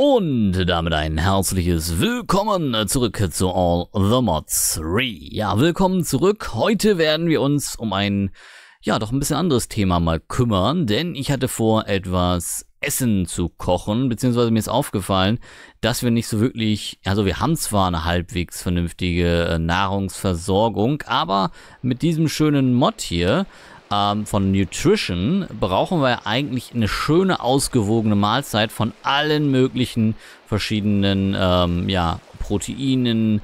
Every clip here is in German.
Und damit ein herzliches Willkommen zurück zu All The Mods 3. Ja, willkommen zurück. Heute werden wir uns um ein, ja, doch ein bisschen anderes Thema mal kümmern, denn ich hatte vor, etwas Essen zu kochen, beziehungsweise mir ist aufgefallen, dass wir nicht so wirklich, also wir haben zwar eine halbwegs vernünftige äh, Nahrungsversorgung, aber mit diesem schönen Mod hier ähm, von Nutrition brauchen wir eigentlich eine schöne, ausgewogene Mahlzeit von allen möglichen verschiedenen ähm, ja, Proteinen,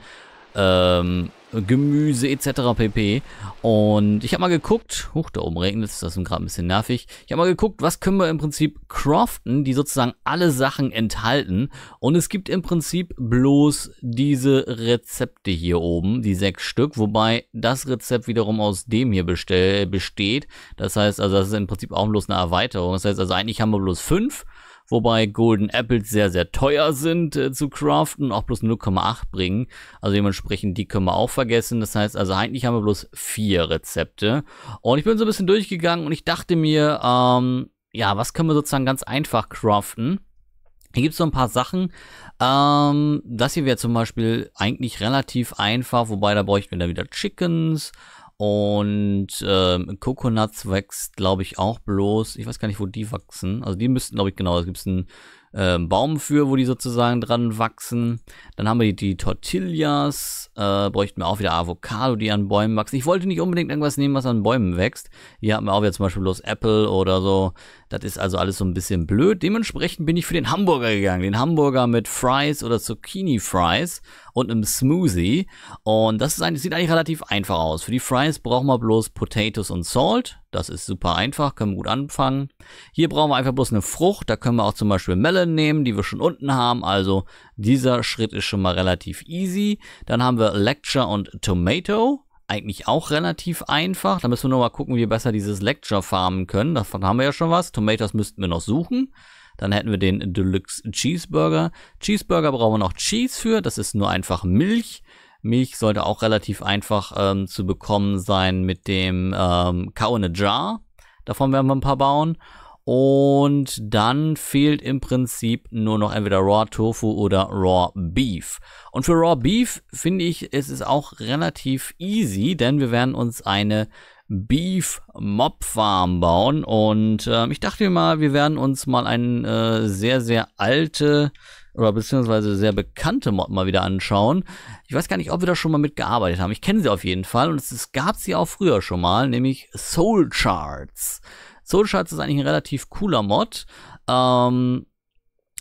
ähm, Gemüse etc. pp. Und ich habe mal geguckt, huch, da oben regnet es, das ist gerade ein bisschen nervig. Ich habe mal geguckt, was können wir im Prinzip craften, die sozusagen alle Sachen enthalten. Und es gibt im Prinzip bloß diese Rezepte hier oben, die sechs Stück, wobei das Rezept wiederum aus dem hier bestell, besteht. Das heißt also, das ist im Prinzip auch bloß eine Erweiterung. Das heißt also, eigentlich haben wir bloß fünf wobei Golden Apples sehr, sehr teuer sind äh, zu craften, auch bloß 0,8 bringen. Also dementsprechend, die können wir auch vergessen. Das heißt, also eigentlich haben wir bloß vier Rezepte. Und ich bin so ein bisschen durchgegangen und ich dachte mir, ähm, ja, was können wir sozusagen ganz einfach craften? Hier gibt es so ein paar Sachen. Ähm, das hier wäre zum Beispiel eigentlich relativ einfach, wobei da bräuchten wir dann wieder Chickens. Und ähm, Coconuts wächst, glaube ich, auch bloß. Ich weiß gar nicht, wo die wachsen. Also die müssten, glaube ich, genau. Es gibt einen äh, Baum für, wo die sozusagen dran wachsen. Dann haben wir die, die Tortillas, äh, bräuchten wir auch wieder Avocado, die an Bäumen wachsen. Ich wollte nicht unbedingt irgendwas nehmen, was an Bäumen wächst. Hier haben wir auch wieder zum Beispiel bloß Apple oder so. Das ist also alles so ein bisschen blöd. Dementsprechend bin ich für den Hamburger gegangen. Den Hamburger mit Fries oder Zucchini Fries und einem Smoothie. Und das, ist eigentlich, sieht eigentlich relativ einfach aus. Für die Fries brauchen wir bloß Potatoes und Salt. Das ist super einfach, können wir gut anfangen. Hier brauchen wir einfach bloß eine Frucht. Da können wir auch zum Beispiel Melon alle nehmen, die wir schon unten haben. Also dieser Schritt ist schon mal relativ easy. Dann haben wir Lecture und Tomato. Eigentlich auch relativ einfach. Da müssen wir nur mal gucken, wie wir besser dieses Lecture farmen können. Davon haben wir ja schon was. Tomatoes müssten wir noch suchen. Dann hätten wir den Deluxe Cheeseburger. Cheeseburger brauchen wir noch Cheese für. Das ist nur einfach Milch. Milch sollte auch relativ einfach ähm, zu bekommen sein mit dem ähm, Cow in a Jar. Davon werden wir ein paar bauen. Und dann fehlt im Prinzip nur noch entweder Raw Tofu oder Raw Beef. Und für Raw Beef finde ich, es ist auch relativ easy, denn wir werden uns eine Beef Mob Farm bauen. Und äh, ich dachte mal, wir werden uns mal eine äh, sehr, sehr alte oder beziehungsweise sehr bekannte Mod mal wieder anschauen. Ich weiß gar nicht, ob wir da schon mal mitgearbeitet haben. Ich kenne sie auf jeden Fall und es, es gab sie auch früher schon mal, nämlich Soul Charts. Soul Shards ist eigentlich ein relativ cooler Mod. Ähm,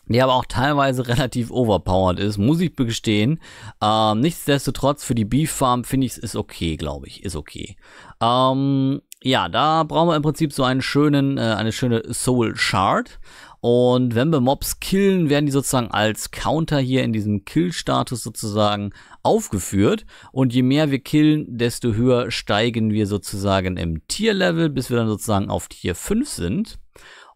der aber auch teilweise relativ overpowered ist, muss ich gestehen. Ähm, nichtsdestotrotz für die Beef Farm finde ich es ist okay, glaube ich, ist okay. Ähm, ja, da brauchen wir im Prinzip so einen schönen, äh, eine schöne Soul Shard. Und wenn wir Mobs killen, werden die sozusagen als Counter hier in diesem Kill-Status sozusagen aufgeführt. Und je mehr wir killen, desto höher steigen wir sozusagen im Tier-Level, bis wir dann sozusagen auf Tier 5 sind.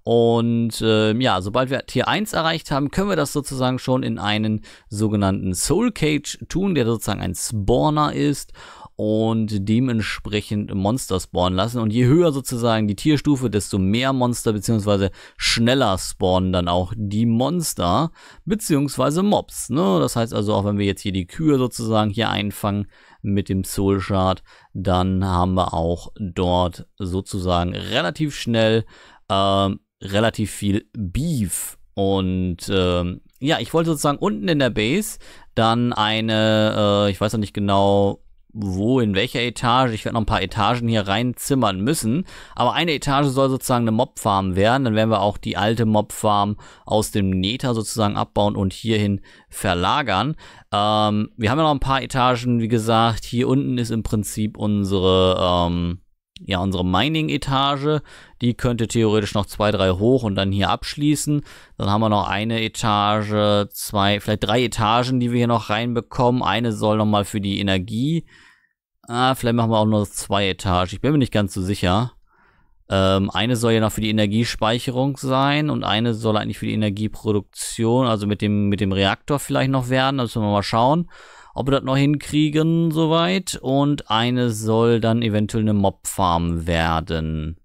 Und äh, ja, sobald wir Tier 1 erreicht haben, können wir das sozusagen schon in einen sogenannten Soul Cage tun, der sozusagen ein Spawner ist und dementsprechend Monster spawnen lassen. Und je höher sozusagen die Tierstufe, desto mehr Monster beziehungsweise schneller spawnen dann auch die Monster beziehungsweise Mobs. Ne? Das heißt also, auch wenn wir jetzt hier die Kühe sozusagen hier einfangen mit dem Soul Shard, dann haben wir auch dort sozusagen relativ schnell ähm, relativ viel Beef. Und ähm, ja, ich wollte sozusagen unten in der Base dann eine, äh, ich weiß noch nicht genau, wo, in welcher Etage. Ich werde noch ein paar Etagen hier reinzimmern müssen. Aber eine Etage soll sozusagen eine Mobfarm werden. Dann werden wir auch die alte Mobfarm aus dem Neta sozusagen abbauen und hierhin verlagern. Ähm, wir haben ja noch ein paar Etagen. Wie gesagt, hier unten ist im Prinzip unsere... Ähm, ja, unsere Mining-Etage, die könnte theoretisch noch zwei, drei hoch und dann hier abschließen. Dann haben wir noch eine Etage, zwei, vielleicht drei Etagen, die wir hier noch reinbekommen. Eine soll nochmal für die Energie Ah, vielleicht machen wir auch nur zwei Etagen. Ich bin mir nicht ganz so sicher. Ähm, eine soll ja noch für die Energiespeicherung sein und eine soll eigentlich für die Energieproduktion, also mit dem, mit dem Reaktor vielleicht noch werden. Da müssen wir mal schauen, ob wir das noch hinkriegen soweit. Und eine soll dann eventuell eine Mob-Farm werden.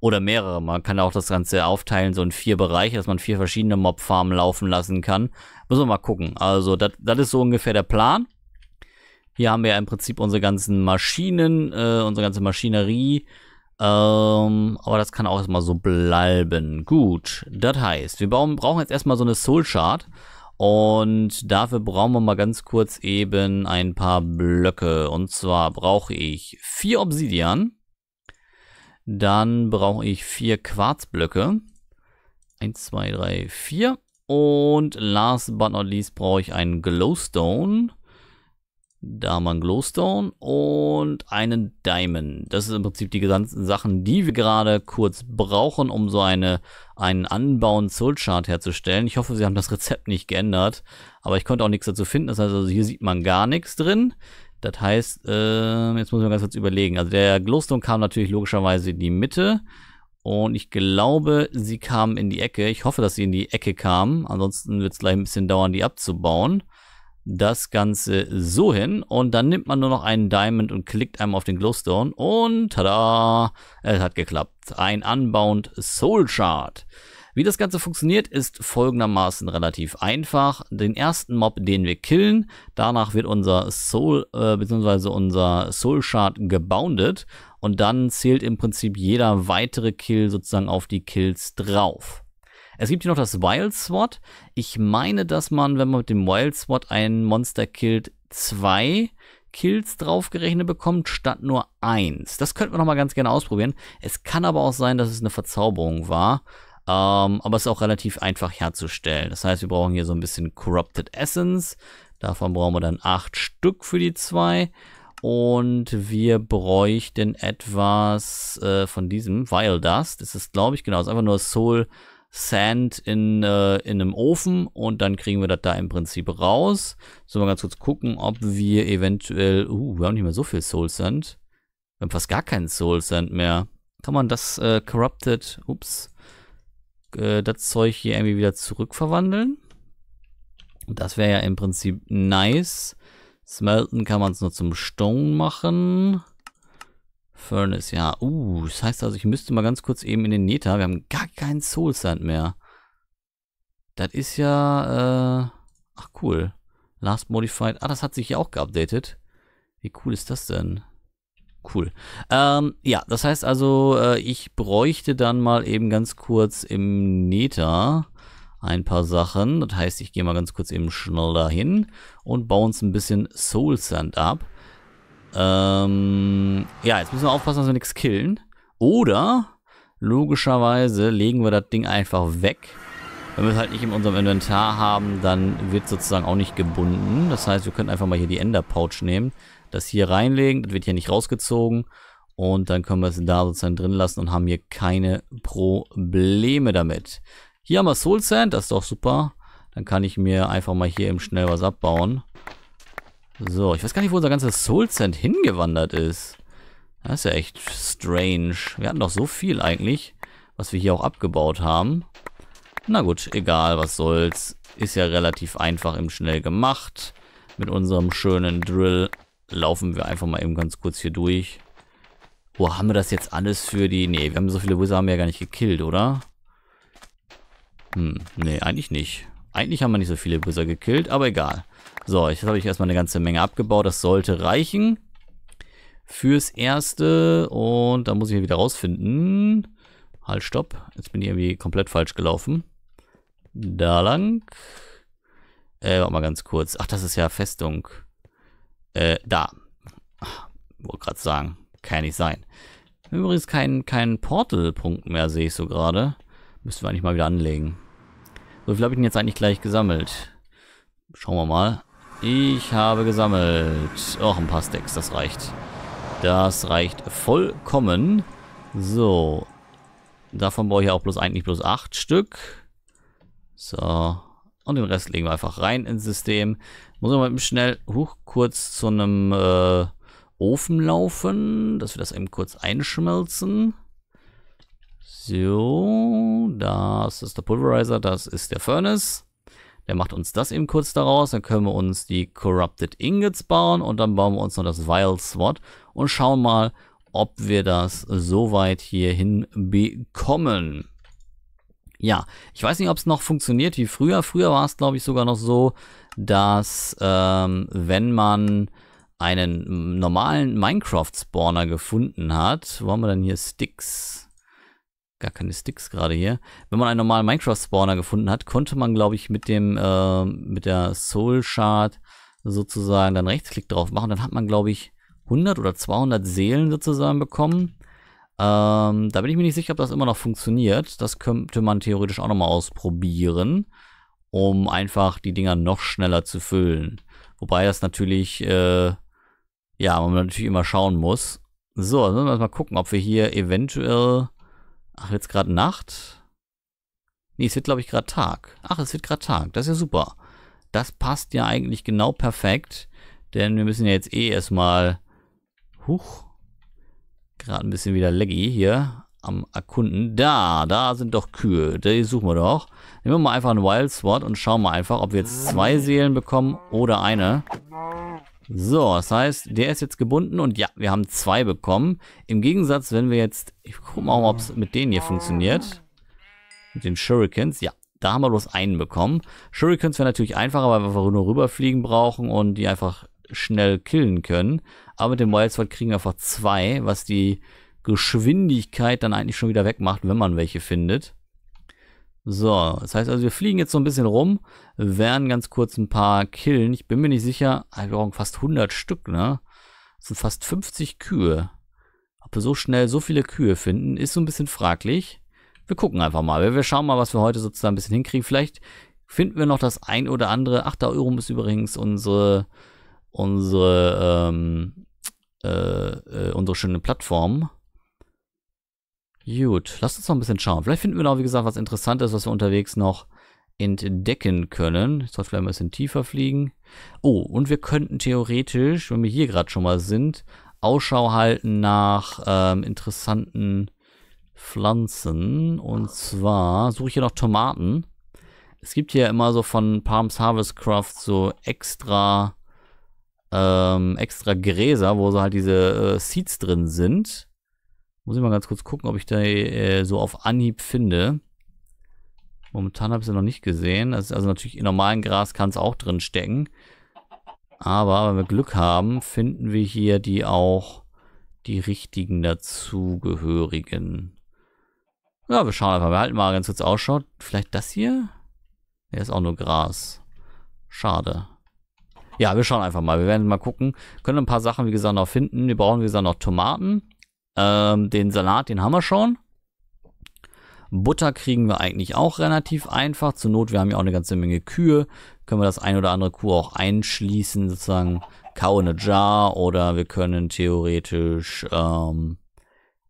Oder mehrere. Man kann auch das Ganze aufteilen, so in vier Bereiche, dass man vier verschiedene Mob-Farmen laufen lassen kann. Müssen wir mal gucken. Also, das ist so ungefähr der Plan. Hier haben wir ja im Prinzip unsere ganzen Maschinen, äh, unsere ganze Maschinerie. Ähm, aber das kann auch erstmal so bleiben. Gut, das heißt, wir bauen, brauchen jetzt erstmal so eine Soul Chart. Und dafür brauchen wir mal ganz kurz eben ein paar Blöcke. Und zwar brauche ich vier Obsidian. Dann brauche ich vier Quarzblöcke. Eins, zwei, drei, vier. Und last but not least brauche ich einen Glowstone. Da haben wir einen Glowstone und einen Diamond. Das ist im Prinzip die gesamten Sachen, die wir gerade kurz brauchen, um so eine, einen anbauen Soulchart herzustellen. Ich hoffe, sie haben das Rezept nicht geändert, aber ich konnte auch nichts dazu finden. Das heißt, also hier sieht man gar nichts drin. Das heißt, äh, jetzt muss ich mal ganz kurz überlegen. Also der Glowstone kam natürlich logischerweise in die Mitte. Und ich glaube, sie kamen in die Ecke. Ich hoffe, dass sie in die Ecke kamen. Ansonsten wird es gleich ein bisschen dauern, die abzubauen das Ganze so hin und dann nimmt man nur noch einen Diamond und klickt einmal auf den Glowstone und tada, es hat geklappt. Ein Unbound Soul Shard. Wie das Ganze funktioniert, ist folgendermaßen relativ einfach. Den ersten Mob, den wir killen, danach wird unser Soul äh, bzw. unser Soul Shard geboundet und dann zählt im Prinzip jeder weitere Kill sozusagen auf die Kills drauf. Es gibt hier noch das Wild Swat. Ich meine, dass man, wenn man mit dem Wild Swat ein Monster killt, zwei Kills draufgerechnet bekommt, statt nur eins. Das könnten wir nochmal ganz gerne ausprobieren. Es kann aber auch sein, dass es eine Verzauberung war. Ähm, aber es ist auch relativ einfach herzustellen. Das heißt, wir brauchen hier so ein bisschen Corrupted Essence. Davon brauchen wir dann acht Stück für die zwei. Und wir bräuchten etwas äh, von diesem Vile Dust. Das ist, glaube ich, genau. Das ist einfach nur Soul Sand in, äh, in einem Ofen und dann kriegen wir das da im Prinzip raus. Sollen wir ganz kurz gucken, ob wir eventuell, uh, wir haben nicht mehr so viel Soul Sand. Wir haben fast gar keinen Soul Sand mehr. Kann man das äh, Corrupted, ups, äh, das Zeug hier irgendwie wieder zurückverwandeln? Das wäre ja im Prinzip nice. Smelten kann man es nur zum Stone machen. Furnace, ja. Uh, das heißt also, ich müsste mal ganz kurz eben in den Neta. Wir haben gar keinen Soul Sand mehr. Das ist ja, äh, ach cool. Last Modified. Ah, das hat sich ja auch geupdatet. Wie cool ist das denn? Cool. Ähm, ja, das heißt also, äh, ich bräuchte dann mal eben ganz kurz im Neta ein paar Sachen. Das heißt, ich gehe mal ganz kurz eben schnell dahin und baue uns ein bisschen Soul Sand ab. Ähm, ja, jetzt müssen wir aufpassen, dass wir nichts killen. Oder, logischerweise, legen wir das Ding einfach weg. Wenn wir es halt nicht in unserem Inventar haben, dann wird es sozusagen auch nicht gebunden. Das heißt, wir können einfach mal hier die Ender-Pouch nehmen, das hier reinlegen, das wird hier nicht rausgezogen. Und dann können wir es da sozusagen drin lassen und haben hier keine Probleme damit. Hier haben wir Soul Sand, das ist doch super. Dann kann ich mir einfach mal hier eben schnell was abbauen. So, ich weiß gar nicht, wo unser ganzes Soul Cent hingewandert ist. Das ist ja echt strange. Wir hatten doch so viel eigentlich, was wir hier auch abgebaut haben. Na gut, egal, was soll's. Ist ja relativ einfach im Schnell gemacht. Mit unserem schönen Drill laufen wir einfach mal eben ganz kurz hier durch. Wo haben wir das jetzt alles für die... Nee, wir haben so viele Wizards haben wir ja gar nicht gekillt, oder? Hm, nee, eigentlich nicht. Eigentlich haben wir nicht so viele Wizards gekillt, aber egal. So, jetzt habe ich erstmal eine ganze Menge abgebaut. Das sollte reichen. Fürs Erste. Und da muss ich hier wieder rausfinden. Halt, stopp. Jetzt bin ich irgendwie komplett falsch gelaufen. Da lang. Äh, warte mal ganz kurz. Ach, das ist ja Festung. Äh, da. wollte gerade sagen. Kann nicht sein. Übrigens keinen kein, kein Portal-Punkt mehr, sehe ich so gerade. Müssen wir eigentlich mal wieder anlegen. So viel habe ich denn jetzt eigentlich gleich gesammelt. Schauen wir mal. Ich habe gesammelt. Auch ein paar Stacks, das reicht. Das reicht vollkommen. So. Davon brauche ich auch bloß eigentlich bloß acht Stück. So. Und den Rest legen wir einfach rein ins System. Muss aber schnell, hoch kurz zu einem äh, Ofen laufen, dass wir das eben kurz einschmelzen. So, das ist der Pulverizer, das ist der Furnace. Der macht uns das eben kurz daraus. Dann können wir uns die Corrupted Ingots bauen und dann bauen wir uns noch das Vile Swat und schauen mal, ob wir das soweit hier hinbekommen. Ja, ich weiß nicht, ob es noch funktioniert wie früher. Früher war es, glaube ich, sogar noch so, dass ähm, wenn man einen normalen Minecraft-Spawner gefunden hat, wo haben wir denn hier Sticks? gar keine Sticks gerade hier. Wenn man einen normalen Minecraft-Spawner gefunden hat, konnte man, glaube ich, mit dem, äh, mit der Soul Shard sozusagen dann Rechtsklick drauf machen. Dann hat man, glaube ich, 100 oder 200 Seelen sozusagen bekommen. Ähm, da bin ich mir nicht sicher, ob das immer noch funktioniert. Das könnte man theoretisch auch nochmal ausprobieren, um einfach die Dinger noch schneller zu füllen. Wobei das natürlich, äh, ja, man natürlich immer schauen muss. So, dann müssen wir mal gucken, ob wir hier eventuell Ach, jetzt gerade Nacht? Nee, es wird, glaube ich, gerade Tag. Ach, es wird gerade Tag. Das ist ja super. Das passt ja eigentlich genau perfekt, denn wir müssen ja jetzt eh erstmal... Huch. Gerade ein bisschen wieder laggy hier am Erkunden. Da, da sind doch Kühe. Die suchen wir doch. Nehmen wir mal einfach einen Wild Sword und schauen mal einfach, ob wir jetzt zwei Seelen bekommen oder eine. So, das heißt, der ist jetzt gebunden und ja, wir haben zwei bekommen. Im Gegensatz, wenn wir jetzt, ich guck mal, ob es mit denen hier funktioniert. Mit den Shurikens, ja, da haben wir bloß einen bekommen. Shurikens wäre natürlich einfacher, weil wir nur rüberfliegen brauchen und die einfach schnell killen können. Aber mit dem Wildsword kriegen wir einfach zwei, was die Geschwindigkeit dann eigentlich schon wieder wegmacht, wenn man welche findet. So, das heißt also, wir fliegen jetzt so ein bisschen rum, werden ganz kurz ein paar killen. Ich bin mir nicht sicher, ah, wir brauchen fast 100 Stück, ne? Das sind fast 50 Kühe. Ob wir so schnell so viele Kühe finden, ist so ein bisschen fraglich. Wir gucken einfach mal. Wir schauen mal, was wir heute sozusagen ein bisschen hinkriegen. Vielleicht finden wir noch das ein oder andere. Ach, da Eurum ist übrigens unsere, unsere, ähm, äh, äh, unsere schöne Plattform. Gut, lasst uns noch ein bisschen schauen. Vielleicht finden wir noch, wie gesagt, was Interessantes, was wir unterwegs noch entdecken können. Ich soll vielleicht ein bisschen tiefer fliegen. Oh, und wir könnten theoretisch, wenn wir hier gerade schon mal sind, Ausschau halten nach ähm, interessanten Pflanzen. Und zwar suche ich hier noch Tomaten. Es gibt hier immer so von Palms Harvest Craft so extra ähm, extra Gräser, wo so halt diese äh, Seeds drin sind. Muss ich mal ganz kurz gucken, ob ich da äh, so auf Anhieb finde. Momentan habe ich es noch nicht gesehen. also natürlich in normalem Gras kann es auch drin stecken. Aber wenn wir Glück haben, finden wir hier die auch die richtigen dazugehörigen. Ja, wir schauen einfach. Wir halten mal ganz kurz Ausschau. Vielleicht das hier? Der ist auch nur Gras. Schade. Ja, wir schauen einfach mal. Wir werden mal gucken. Können ein paar Sachen, wie gesagt, noch finden. Wir brauchen, wie gesagt, noch Tomaten. Ähm, den Salat, den haben wir schon. Butter kriegen wir eigentlich auch relativ einfach. Zur Not, wir haben ja auch eine ganze Menge Kühe. Können wir das ein oder andere Kuh auch einschließen, sozusagen Cow in a Jar. Oder wir können theoretisch ähm,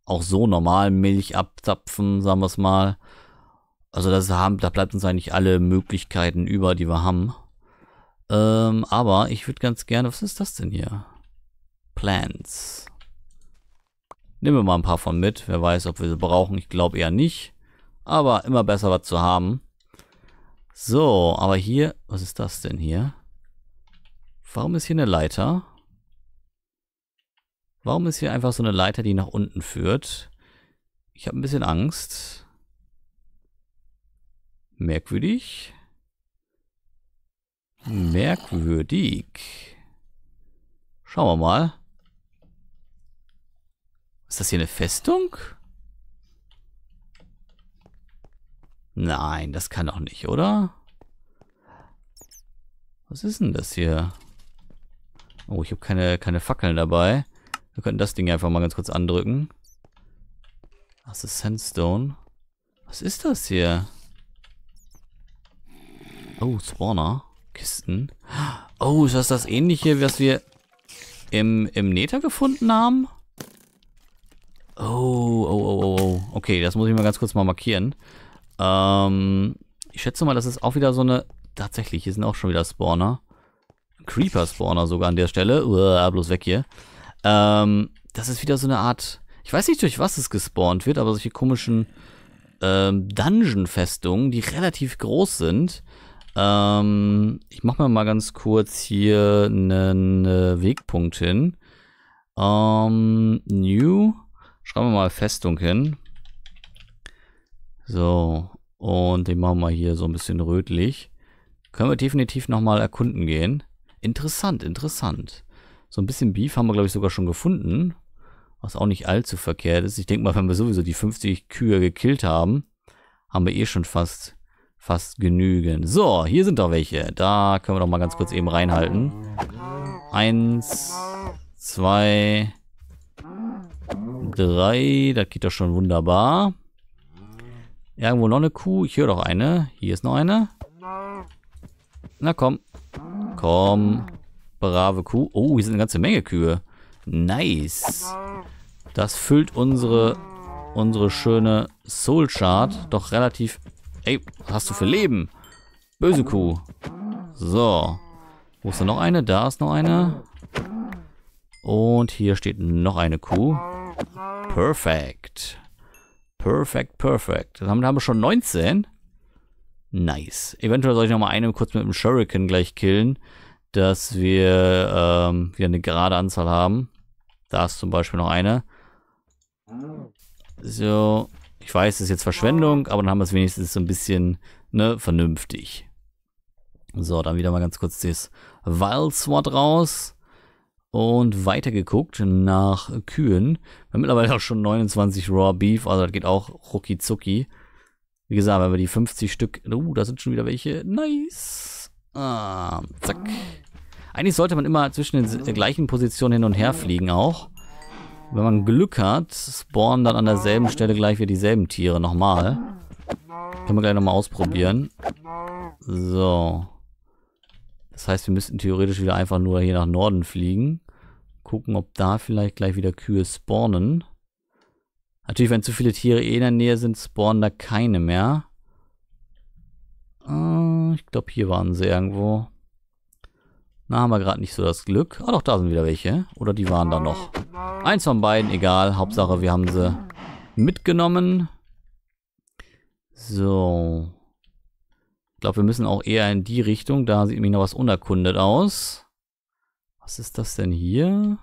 auch so normal Milch abzapfen, sagen wir es mal. Also das haben, da bleibt uns eigentlich alle Möglichkeiten über, die wir haben. Ähm, aber ich würde ganz gerne, was ist das denn hier? Plants. Nehmen wir mal ein paar von mit. Wer weiß, ob wir sie brauchen. Ich glaube eher nicht. Aber immer besser was zu haben. So, aber hier... Was ist das denn hier? Warum ist hier eine Leiter? Warum ist hier einfach so eine Leiter, die nach unten führt? Ich habe ein bisschen Angst. Merkwürdig. Merkwürdig. Schauen wir mal. Ist das hier eine Festung? Nein, das kann doch nicht, oder? Was ist denn das hier? Oh, ich habe keine, keine Fackeln dabei. Wir könnten das Ding einfach mal ganz kurz andrücken. Das ist Sandstone. Was ist das hier? Oh, Spawner. Kisten. Oh, ist das das ähnliche, was wir im, im Nether gefunden haben? Okay, das muss ich mal ganz kurz mal markieren. Ähm, ich schätze mal, das ist auch wieder so eine... Tatsächlich, hier sind auch schon wieder Spawner. Creeper-Spawner sogar an der Stelle. Uah, bloß weg hier. Ähm, das ist wieder so eine Art... Ich weiß nicht, durch was es gespawnt wird, aber solche komischen ähm, Dungeon-Festungen, die relativ groß sind. Ähm, ich mache mir mal ganz kurz hier einen äh, Wegpunkt hin. Ähm, new. Schreiben wir mal Festung hin. So, und den machen wir hier so ein bisschen rötlich. Können wir definitiv nochmal erkunden gehen. Interessant, interessant. So ein bisschen Beef haben wir, glaube ich, sogar schon gefunden. Was auch nicht allzu verkehrt ist. Ich denke mal, wenn wir sowieso die 50 Kühe gekillt haben, haben wir eh schon fast, fast genügend. So, hier sind doch welche. Da können wir doch mal ganz kurz eben reinhalten. Eins, zwei, drei. Das geht doch schon wunderbar. Irgendwo noch eine Kuh. Ich höre doch eine. Hier ist noch eine. Na komm. Komm. Brave Kuh. Oh, hier sind eine ganze Menge Kühe. Nice. Das füllt unsere, unsere schöne Soul Chart doch relativ... Ey, was hast du für Leben? Böse Kuh. So. Wo ist da noch eine? Da ist noch eine. Und hier steht noch eine Kuh. Perfekt. Perfect, perfect. Dann haben wir schon 19. Nice. Eventuell soll ich nochmal eine kurz mit dem Shuriken gleich killen, dass wir ähm, wieder eine gerade Anzahl haben. Da ist zum Beispiel noch eine. So. Ich weiß, das ist jetzt Verschwendung, aber dann haben wir es wenigstens so ein bisschen ne, vernünftig. So, dann wieder mal ganz kurz das Wild Sword raus und weitergeguckt nach Kühen. Wir haben mittlerweile auch schon 29 Raw Beef, also das geht auch rucki zucki. Wie gesagt, wenn wir die 50 Stück. uh, da sind schon wieder welche. Nice. Ah, zack. Eigentlich sollte man immer zwischen den äh, gleichen Positionen hin und her fliegen auch. Wenn man Glück hat, spawnen dann an derselben Stelle gleich wieder dieselben Tiere nochmal. Können wir gleich nochmal ausprobieren. So. Das heißt, wir müssten theoretisch wieder einfach nur hier nach Norden fliegen gucken, ob da vielleicht gleich wieder Kühe spawnen. Natürlich, wenn zu viele Tiere eh in der Nähe sind, spawnen da keine mehr. Äh, ich glaube, hier waren sie irgendwo. Na, haben wir gerade nicht so das Glück. Ah, doch, da sind wieder welche. Oder die waren da noch. Eins von beiden, egal. Hauptsache, wir haben sie mitgenommen. So. Ich glaube, wir müssen auch eher in die Richtung. Da sieht mir noch was unerkundet aus. Was ist das denn hier?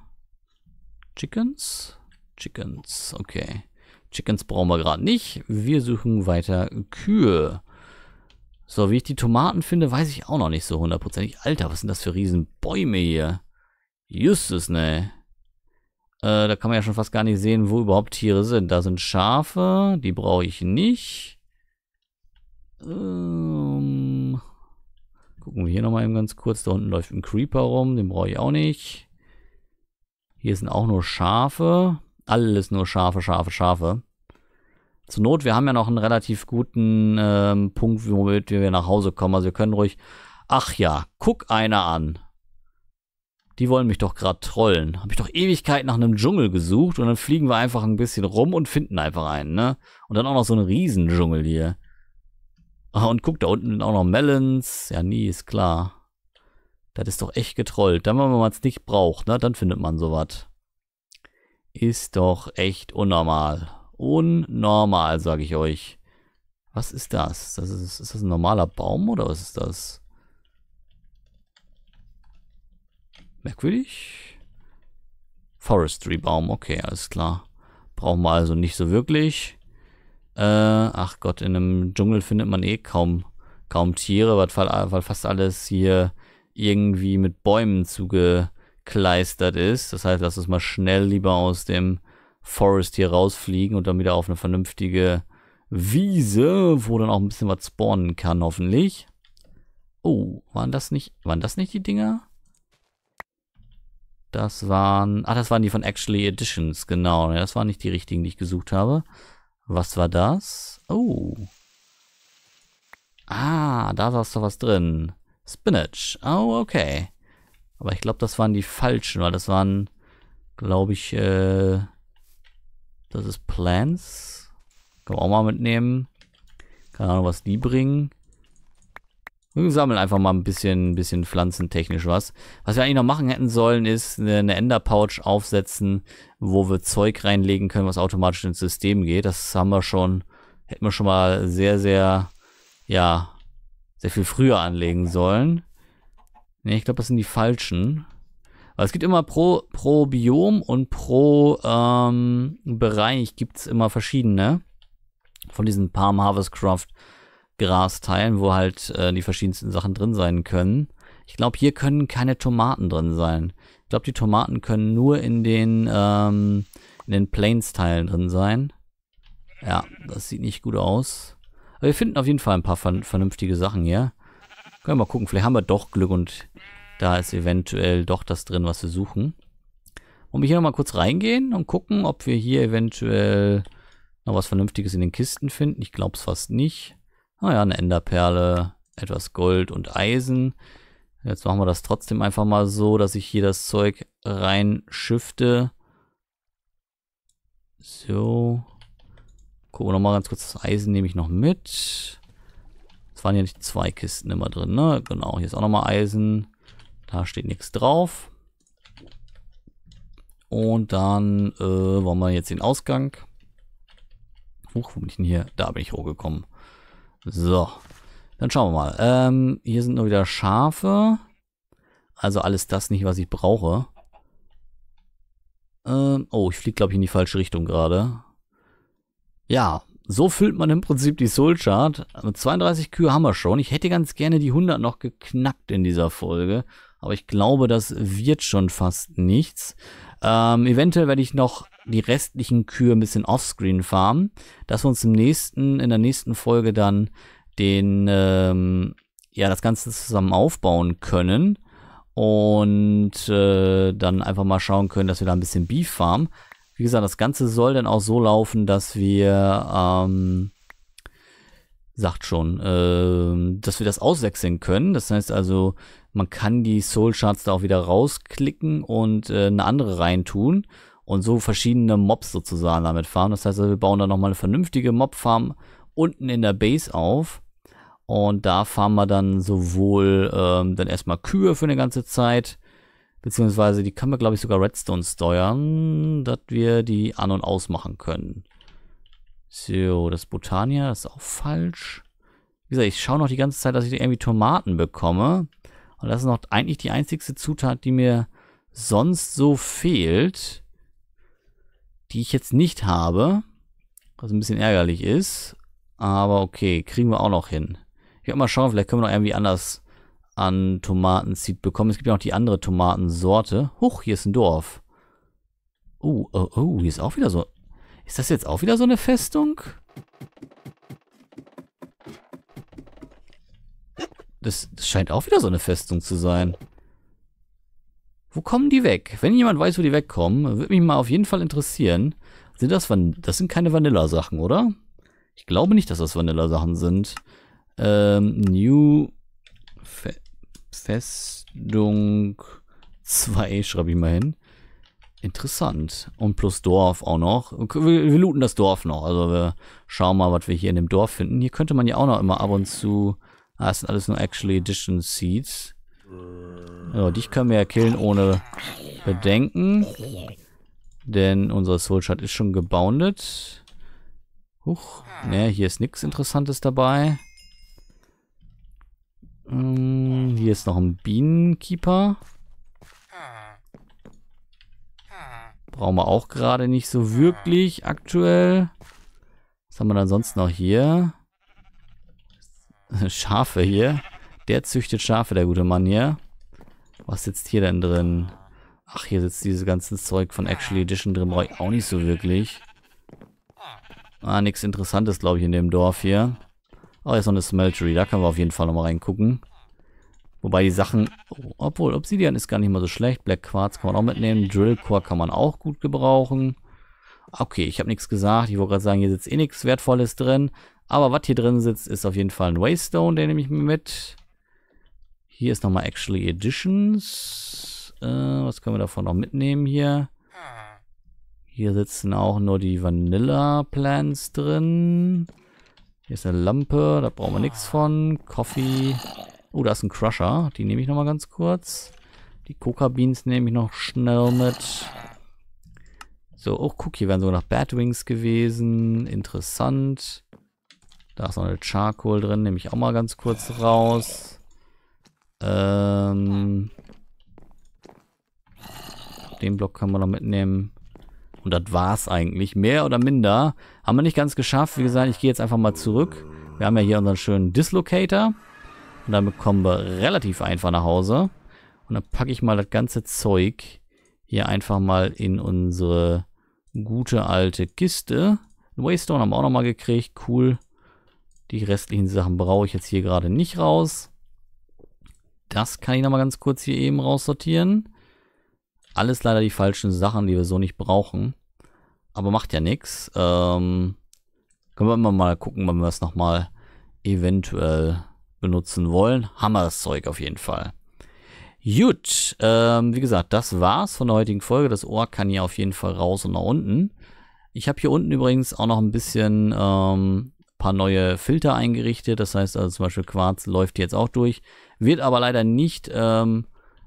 Chickens? Chickens, okay. Chickens brauchen wir gerade nicht. Wir suchen weiter Kühe. So, wie ich die Tomaten finde, weiß ich auch noch nicht so hundertprozentig. Alter, was sind das für Riesenbäume hier? Justus, ne? Äh, da kann man ja schon fast gar nicht sehen, wo überhaupt Tiere sind. Da sind Schafe, die brauche ich nicht. Ähm, Gucken wir hier nochmal eben ganz kurz. Da unten läuft ein Creeper rum. Den brauche ich auch nicht. Hier sind auch nur Schafe. Alles nur Schafe, Schafe, Schafe. Zur Not, wir haben ja noch einen relativ guten ähm, Punkt, womit wir nach Hause kommen. Also wir können ruhig... Ach ja, guck einer an. Die wollen mich doch gerade trollen. Habe ich doch Ewigkeit nach einem Dschungel gesucht und dann fliegen wir einfach ein bisschen rum und finden einfach einen, ne? Und dann auch noch so einen Riesendschungel hier. Ah, und guck, da unten sind auch noch Melons. Ja, nie, ist klar. Das ist doch echt getrollt. Dann, wenn man es nicht braucht, ne, dann findet man sowas. Ist doch echt unnormal. Unnormal, sage ich euch. Was ist das? das ist, ist das ein normaler Baum oder was ist das? Merkwürdig. Forestry Baum, okay, alles klar. Brauchen wir also nicht so wirklich. Äh, ach Gott, in einem Dschungel findet man eh kaum, kaum Tiere, weil, weil fast alles hier irgendwie mit Bäumen zugekleistert ist. Das heißt, lass uns mal schnell lieber aus dem Forest hier rausfliegen und dann wieder auf eine vernünftige Wiese, wo dann auch ein bisschen was spawnen kann, hoffentlich. Oh, waren das nicht, waren das nicht die Dinger? Das waren, ach, das waren die von Actually Editions, genau. Ja, das waren nicht die richtigen, die ich gesucht habe. Was war das? Oh. Ah, da saß doch was drin. Spinach. Oh, okay. Aber ich glaube, das waren die falschen, weil das waren, glaube ich, äh, das ist Plants. Können wir auch mal mitnehmen. Keine Ahnung, was die bringen. Wir sammeln einfach mal ein bisschen, bisschen pflanzentechnisch was. Was wir eigentlich noch machen hätten sollen, ist eine Ender-Pouch aufsetzen, wo wir Zeug reinlegen können, was automatisch ins System geht. Das haben wir schon, hätten wir schon mal sehr, sehr, ja, sehr viel früher anlegen sollen. Ne, ich glaube, das sind die falschen. Aber es gibt immer pro, pro Biom und pro ähm, Bereich gibt es immer verschiedene von diesen Palm Harvest Craft Grasteilen, wo halt äh, die verschiedensten Sachen drin sein können. Ich glaube, hier können keine Tomaten drin sein. Ich glaube, die Tomaten können nur in den, ähm, in den Plains-Teilen drin sein. Ja, das sieht nicht gut aus. Aber wir finden auf jeden Fall ein paar ver vernünftige Sachen hier. Können wir mal gucken, vielleicht haben wir doch Glück und da ist eventuell doch das drin, was wir suchen. Wollen wir hier nochmal kurz reingehen und gucken, ob wir hier eventuell noch was Vernünftiges in den Kisten finden? Ich glaube es fast nicht. Naja, ah eine Enderperle, etwas Gold und Eisen. Jetzt machen wir das trotzdem einfach mal so, dass ich hier das Zeug rein schifte. So. Gucken wir nochmal ganz kurz. Das Eisen nehme ich noch mit. Es waren ja nicht zwei Kisten immer drin, ne? Genau, hier ist auch nochmal Eisen. Da steht nichts drauf. Und dann äh, wollen wir jetzt den Ausgang. Huch, wo bin ich denn hier? Da bin ich hochgekommen. So, dann schauen wir mal. Ähm, hier sind nur wieder Schafe. Also alles das nicht, was ich brauche. Ähm, oh, ich fliege, glaube ich, in die falsche Richtung gerade. Ja, so füllt man im Prinzip die Soul Chart. 32 also Kühe haben wir schon. Ich hätte ganz gerne die 100 noch geknackt in dieser Folge. Aber ich glaube, das wird schon fast nichts. Ähm, eventuell werde ich noch die restlichen Kühe ein bisschen offscreen farmen, dass wir uns im nächsten, in der nächsten Folge dann den, ähm, ja, das Ganze zusammen aufbauen können und äh, dann einfach mal schauen können, dass wir da ein bisschen Beef farmen. Wie gesagt, das Ganze soll dann auch so laufen, dass wir, ähm, sagt schon, äh, dass wir das auswechseln können. Das heißt also, man kann die Soul Shards da auch wieder rausklicken und äh, eine andere reintun und so verschiedene Mobs sozusagen damit farmen. Das heißt, also, wir bauen da nochmal eine vernünftige Mob-Farm unten in der Base auf. Und da fahren wir dann sowohl ähm, dann erstmal Kühe für eine ganze Zeit, beziehungsweise die können wir, glaube ich, sogar Redstone steuern, dass wir die an- und ausmachen können. So, das Botania ist auch falsch. Wie gesagt, ich schaue noch die ganze Zeit, dass ich irgendwie Tomaten bekomme. Und das ist noch eigentlich die einzigste Zutat, die mir sonst so fehlt, die ich jetzt nicht habe. Was ein bisschen ärgerlich ist. Aber okay, kriegen wir auch noch hin. Ich werde mal schauen, vielleicht können wir noch irgendwie anders an Tomatenseed bekommen. Es gibt ja noch die andere Tomatensorte. Huch, hier ist ein Dorf. Oh, oh, oh, hier ist auch wieder so ist das jetzt auch wieder so eine Festung? Das, das scheint auch wieder so eine Festung zu sein. Wo kommen die weg? Wenn jemand weiß, wo die wegkommen, würde mich mal auf jeden Fall interessieren. Sind das Van Das sind keine Vanilla-Sachen, oder? Ich glaube nicht, dass das Vanilla-Sachen sind. Ähm, New Fe Festung 2 schreibe ich mal hin. Interessant. Und plus Dorf auch noch. Wir, wir looten das Dorf noch. Also wir schauen mal, was wir hier in dem Dorf finden. Hier könnte man ja auch noch immer ab und zu... Ah, das sind alles nur Actually Edition Seeds. So, dich können wir ja killen ohne Bedenken. Denn unser Soul Shard ist schon gebounded. Huch. Ne, hier ist nichts Interessantes dabei. Hm, hier ist noch ein Bienenkeeper. Brauchen wir auch gerade nicht so wirklich aktuell. Was haben wir dann sonst noch hier? Schafe hier. Der züchtet Schafe, der gute Mann hier. Was sitzt hier denn drin? Ach, hier sitzt dieses ganze Zeug von Actual Edition drin. Brauche ich auch nicht so wirklich. Ah, nichts Interessantes, glaube ich, in dem Dorf hier. Oh, ist noch eine Smeltery. Da können wir auf jeden Fall nochmal reingucken. Wobei die Sachen, obwohl Obsidian ist gar nicht mal so schlecht. Black Quartz kann man auch mitnehmen. Drill Core kann man auch gut gebrauchen. Okay, ich habe nichts gesagt. Ich wollte gerade sagen, hier sitzt eh nichts Wertvolles drin. Aber was hier drin sitzt, ist auf jeden Fall ein Waystone. Den nehme ich mir mit. Hier ist nochmal Actually Editions. Äh, was können wir davon noch mitnehmen hier? Hier sitzen auch nur die Vanilla Plants drin. Hier ist eine Lampe. Da brauchen wir nichts von. Coffee. Oh, da ist ein Crusher. Die nehme ich nochmal ganz kurz. Die Coca-Beans nehme ich noch schnell mit. So, oh, guck, hier wären sogar noch Batwings gewesen. Interessant. Da ist noch eine Charcoal drin. Nehme ich auch mal ganz kurz raus. Ähm, den Block können wir noch mitnehmen. Und das war's eigentlich. Mehr oder minder. Haben wir nicht ganz geschafft. Wie gesagt, ich gehe jetzt einfach mal zurück. Wir haben ja hier unseren schönen Dislocator. Und damit kommen wir relativ einfach nach Hause. Und dann packe ich mal das ganze Zeug hier einfach mal in unsere gute alte Kiste. Waystone haben wir auch nochmal gekriegt. Cool. Die restlichen Sachen brauche ich jetzt hier gerade nicht raus. Das kann ich nochmal ganz kurz hier eben raussortieren. Alles leider die falschen Sachen, die wir so nicht brauchen. Aber macht ja nichts. Ähm, können wir mal gucken, wenn wir es nochmal eventuell benutzen wollen. Hammerszeug auf jeden Fall. Gut, ähm, wie gesagt, das war's von der heutigen Folge. Das Ohr kann hier auf jeden Fall raus und nach unten. Ich habe hier unten übrigens auch noch ein bisschen ähm, paar neue Filter eingerichtet. Das heißt also zum Beispiel Quarz läuft jetzt auch durch. Wird aber leider nicht, ähm,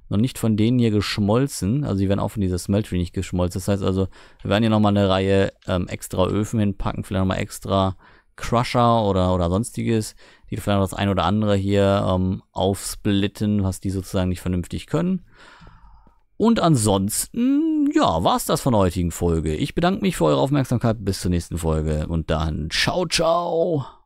noch nicht von denen hier geschmolzen. Also die werden auch von dieser Smeltery nicht geschmolzen. Das heißt also, wir werden hier nochmal eine Reihe ähm, extra Öfen hinpacken, vielleicht nochmal extra Crusher oder, oder sonstiges, die vielleicht das ein oder andere hier ähm, aufsplitten, was die sozusagen nicht vernünftig können. Und ansonsten, ja, war's das von der heutigen Folge. Ich bedanke mich für eure Aufmerksamkeit. Bis zur nächsten Folge. Und dann, ciao, ciao.